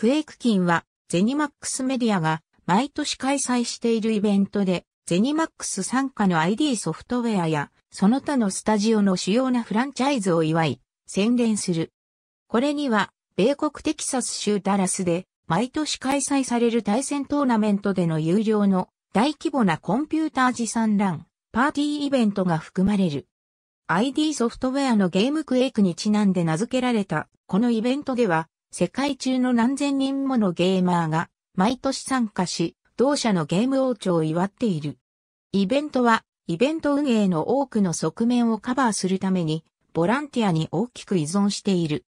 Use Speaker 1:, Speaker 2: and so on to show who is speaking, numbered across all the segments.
Speaker 1: クエイク金は、ゼニマックスメディアが毎年開催しているイベントで、ゼニマックス参加の ID ソフトウェアや、その他のスタジオの主要なフランチャイズを祝い、宣伝する。これには、米国テキサス州ダラスで、毎年開催される対戦トーナメントでの有料の大規模なコンピューター持参ラン、パーティーイベントが含まれる。ID ソフトウェアのゲームクエイクにちなんで名付けられた、このイベントでは、世界中の何千人ものゲーマーが毎年参加し、同社のゲーム王朝を祝っている。イベントは、イベント運営の多くの側面をカバーするために、ボランティアに大きく依存している。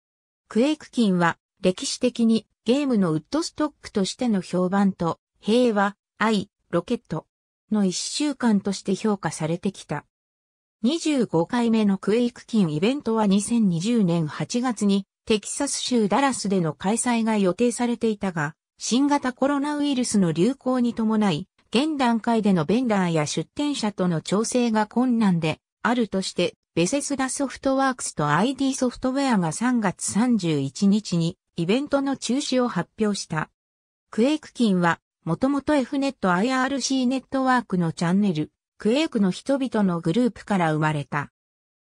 Speaker 1: クエイク金は、歴史的にゲームのウッドストックとしての評判と、平和、愛、ロケットの一週間として評価されてきた。25回目のクエイク金イベントは2020年8月にテキサス州ダラスでの開催が予定されていたが、新型コロナウイルスの流行に伴い、現段階でのベンダーや出店者との調整が困難であるとして、ベセスダソフトワークスと ID ソフトウェアが3月31日にイベントの中止を発表した。クエイク金は、もともと F ネット IRC ネットワークのチャンネル、クエイクの人々のグループから生まれた。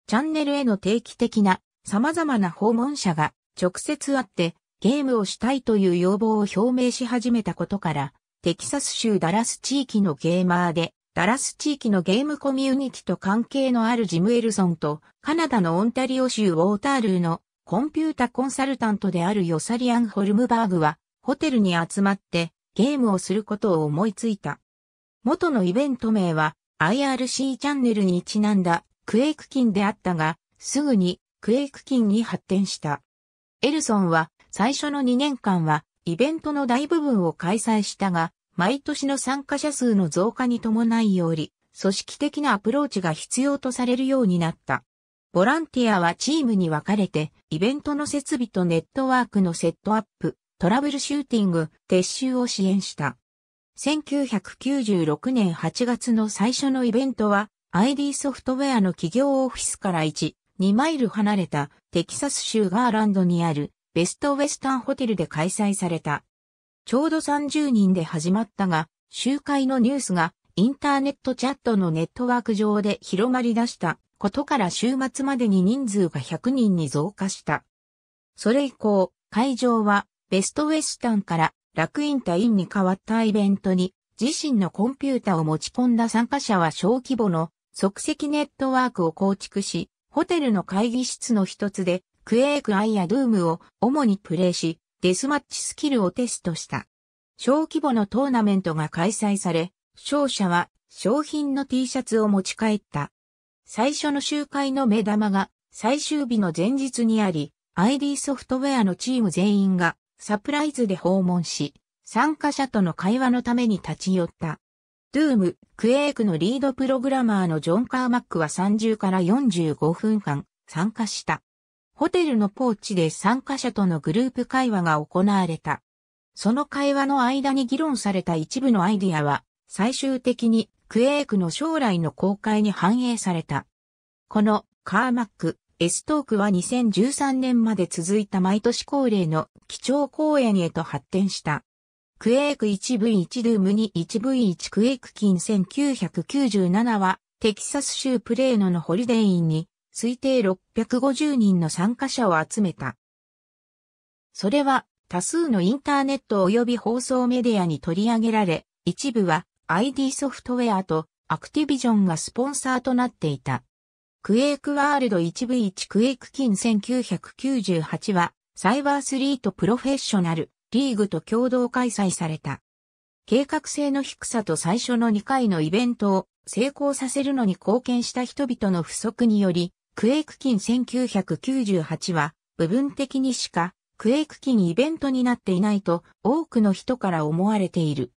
Speaker 1: チャンネルへの定期的な様々な訪問者が直接会ってゲームをしたいという要望を表明し始めたことから、テキサス州ダラス地域のゲーマーで、ダラス地域のゲームコミュニティと関係のあるジム・エルソンと、カナダのオンタリオ州ウォータールーのコンピュータコンサルタントであるヨサリアン・ホルムバーグは、ホテルに集まってゲームをすることを思いついた。元のイベント名は IRC チャンネルにちなんだクエイク金であったが、すぐにクエイク金に発展した。エルソンは最初の2年間はイベントの大部分を開催したが、毎年の参加者数の増加に伴いより、組織的なアプローチが必要とされるようになった。ボランティアはチームに分かれて、イベントの設備とネットワークのセットアップ、トラブルシューティング、撤収を支援した。1996年8月の最初のイベントは、ID ソフトウェアの企業オフィスから1、2マイル離れたテキサス州ガーランドにあるベストウェスタンホテルで開催された。ちょうど30人で始まったが、集会のニュースがインターネットチャットのネットワーク上で広まり出したことから週末までに人数が100人に増加した。それ以降、会場はベストウェスタンから楽インタインに変わったイベントに自身のコンピュータを持ち込んだ参加者は小規模の即席ネットワークを構築し、ホテルの会議室の一つで、クエークアイアドゥームを主にプレイし、デスマッチスキルをテストした。小規模のトーナメントが開催され、勝者は商品の T シャツを持ち帰った。最初の集会の目玉が最終日の前日にあり、ID ソフトウェアのチーム全員がサプライズで訪問し、参加者との会話のために立ち寄った。ドゥーム、クエイクのリードプログラマーのジョン・カーマックは30から45分間参加した。ホテルのポーチで参加者とのグループ会話が行われた。その会話の間に議論された一部のアイディアは、最終的にクエイクの将来の公開に反映された。このカーマック、エストークは2013年まで続いた毎年恒例の基調講演へと発展した。クエーク 1V1 ドゥームに 1V1 クエーク金1997は、テキサス州プレーノのホリデーインに、推定650人の参加者を集めた。それは、多数のインターネット及び放送メディアに取り上げられ、一部は ID ソフトウェアとアクティビジョンがスポンサーとなっていた。クエイクワールド 1V1 クエイク金1998は、サイバースリートプロフェッショナル、リーグと共同開催された。計画性の低さと最初の2回のイベントを成功させるのに貢献した人々の不足により、クエイク金1998は部分的にしかクエイク金イベントになっていないと多くの人から思われている。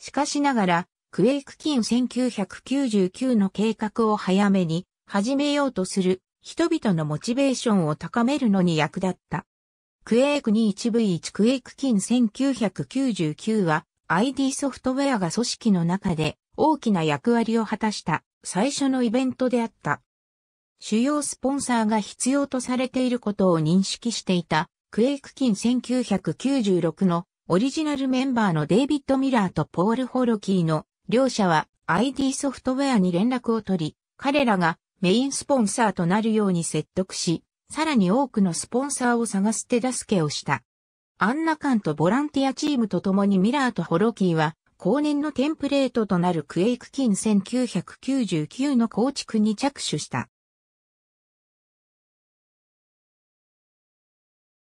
Speaker 1: しかしながら、クエイク金1999の計画を早めに始めようとする人々のモチベーションを高めるのに役立った。クエイク 21V1 クエイク金1999は ID ソフトウェアが組織の中で大きな役割を果たした最初のイベントであった。主要スポンサーが必要とされていることを認識していたクエイク金1996のオリジナルメンバーのデイビッド・ミラーとポール・ホロキーの両者は ID ソフトウェアに連絡を取り、彼らがメインスポンサーとなるように説得し、さらに多くのスポンサーを探す手助けをした。アンナカンとボランティアチームと共にミラーとホロキーは、後年のテンプレートとなるクエイク金1999の構築に着手した。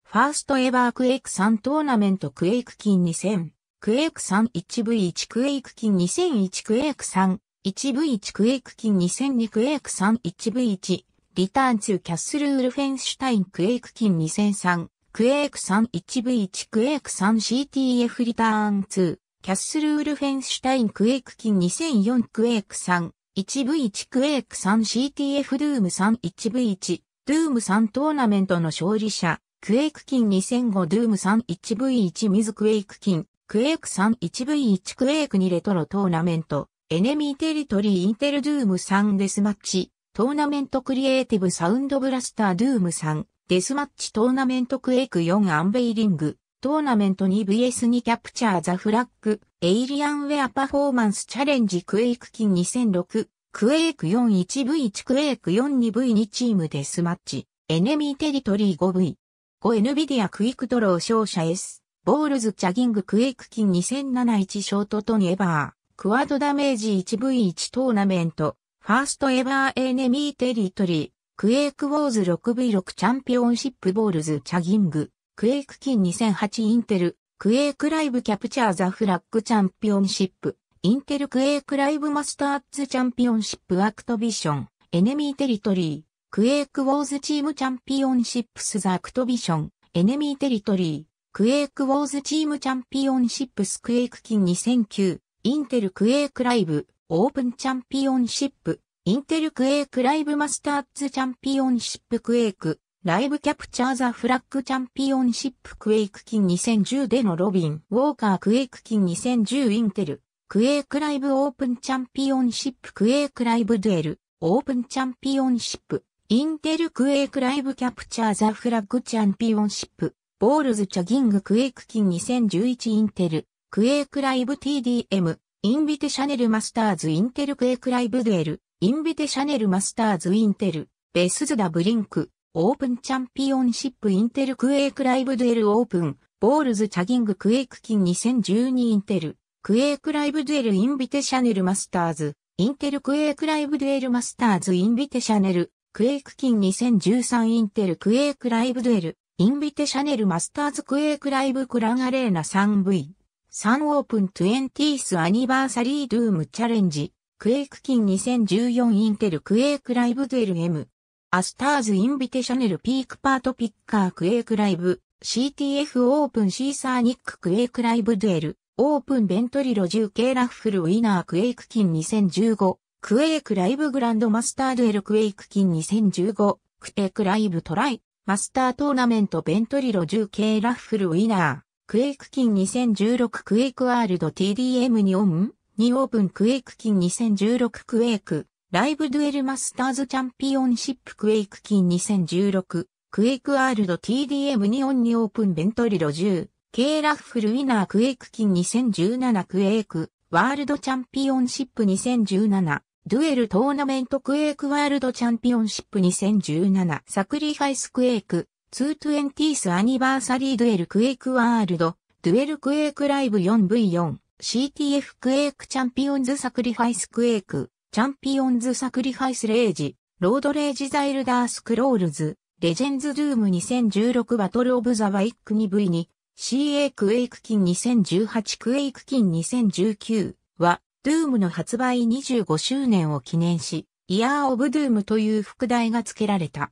Speaker 1: ファーストエバークエイク3トーナメントクエイク金2000、クエイク 31V1 クエイク金2001クエイク 31V1 クエイク金2002クエイク 31V1 リターン2キャッスルウルフェンシュタインクエイクン2003、クエイク 31V1 クエイク 3CTF リターン2、キャッスルウルフェンシュタインクエイクン2004クエイク 31V1 クエイク 3CTF ドゥーム 31V1、ドゥーム3トーナメントの勝利者、クエイクン2005ドゥーム 31V1 ミズクエイクキンクエイク 31V1 クエイク2レトロトーナメント、エネミーテリトリーインテルドゥーム3デスマッチ、トーナメントクリエイティブサウンドブラスタードゥーム3、デスマッチトーナメントクエイク4アンベイリング、トーナメント 2VS2 キャプチャーザフラッグ、エイリアンウェアパフォーマンスチャレンジクエイクン2006、クエイク 41V1 クエイク 42V2 チームデスマッチ、エネミーテリトリー 5V5 NVIDIA クイックドロー勝者 S、ボールズチャギングクエイクキン2071ショートトニエバー、クワドダメージ 1V1 トーナメント、ファーストエバーエネミーテリトリー、クエイクウォーズ 6V6 チャンピオンシップボールズチャギング、クエイクン2008インテル、クエイクライブキャプチャーザフラッグチャンピオンシップ、インテルクエイクライブマスターズチャンピオンシップアクトビション、エネミーテリトリー、クエイクウォーズチームチャンピオンシップスザアクトビション、エネミーテリトリー、クエイクウォーズチームチャンピオンシップスクエイクン2009、インテルクエイクライブ、オープンチャンピオンシップ、インテルクエイクライブマスターズチャンピオンシップクエイク、ライブキャプチャーザフラッグチャンピオンシップクエイク金2010でのロビン、ウォーカークエイク金2010インテル、クエイクライブオープンチャンピオンシップクエイクライブデュエル、オープンチャンピオンシップ、インテルクエイクライブキャプチャーザフラッグチャンピオンシップ、ボールズチャギングクエイク金2011インテル、クエイクライブ TDM、インビテシャネルマスターズインテルクエクライブデール、インビテシャネルマスターズインテル、ベスズダブリンク、オープンチャンピオンシップインテルクエイ・クライブデールオープン、ボールズチャギングクエイクキン2012インテル、クエクライブデールインビテシャネルマスターズ、インテルクエイ・クライブデールマスターズインビテシャネル、クエイクキン2013インテルクエイ・クライブデール、インビテシャネルマスターズクエイ・クライブクランアレーナ 3V。3オープン 20th アニバーサリードゥームチャレンジ、クエイクキン2014インテルクエイクライブデュエル M、アスターズインビテシャネルピークパートピッカークエイクライブ、CTF オープンシーサーニッククエイクライブデュエル、オープンベントリロ 10K ラッフルウィナークエイクキン2015、クエイクライブグランドマスターデュエルクエイクキン2015、クエイクライブトライ、マスタートーナメントベントリロ 10K ラッフルウィナー。クエイクキン2016クエイクワールド TDM にオンにオープンクエイクキン2016クエイクライブデュエルマスターズチャンピオンシップクエイクキン2016クエイクワールド TDM にオンにオープンベントリロ10 K ラッフルウィナークエイクキン2017クエイクワールドチャンピオンシップ2017デュエルトーナメントクエイクワールドチャンピオンシップ2017サクリファイスクエイク 220th アニバーサリードゥエルクエイクワールド、ドゥエルクエイクライブ 4V4、CTF クエイクチャンピオンズサクリファイスクエイク、チャンピオンズサクリファイスレージ、ロードレージザイルダースクロールズ、レジェンズドゥーム2016バトルオブザワイック 2V2、CA クエイク金2018クエイク金2019は、ドゥームの発売25周年を記念し、イヤーオブドゥームという副題が付けられた。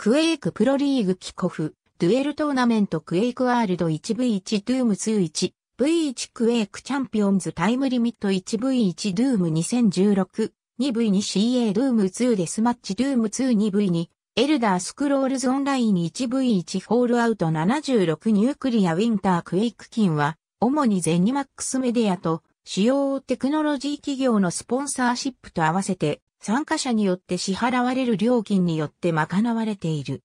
Speaker 1: クエイクプロリーグキコフ、デュエルトーナメントクエイクワールド 1V1 ドゥーム2 1V1 クエイクチャンピオンズタイムリミット 1V1 ドゥーム2016 2V2CA ドゥーム2デスマッチドゥーム 22V2 エルダースクロールズオンライン 1V1 ホールアウト76ニュークリアウィンタークエイク金は主にゼニマックスメディアと主要テクノロジー企業のスポンサーシップと合わせて参加者によって支払われる料金によって賄われている。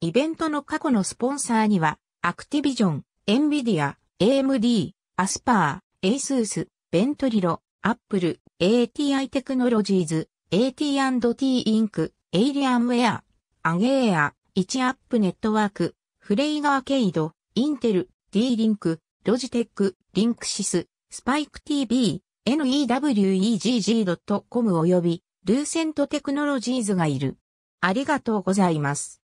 Speaker 1: イベントの過去のスポンサーには、アクティビジョン、エンビディア、AMD、アスパー、エイスース、ベントリロ、アップル、ATI テクノロジーズ、AT&T インク、エイリアンウェア、アゲエア、チアップネットワーク、フレイガーケイド、インテル、D リンク、ロジテック、リンクシス、スパイク TV、newegg.com 及びルーセントテクノロジーズがいる。ありがとうございます。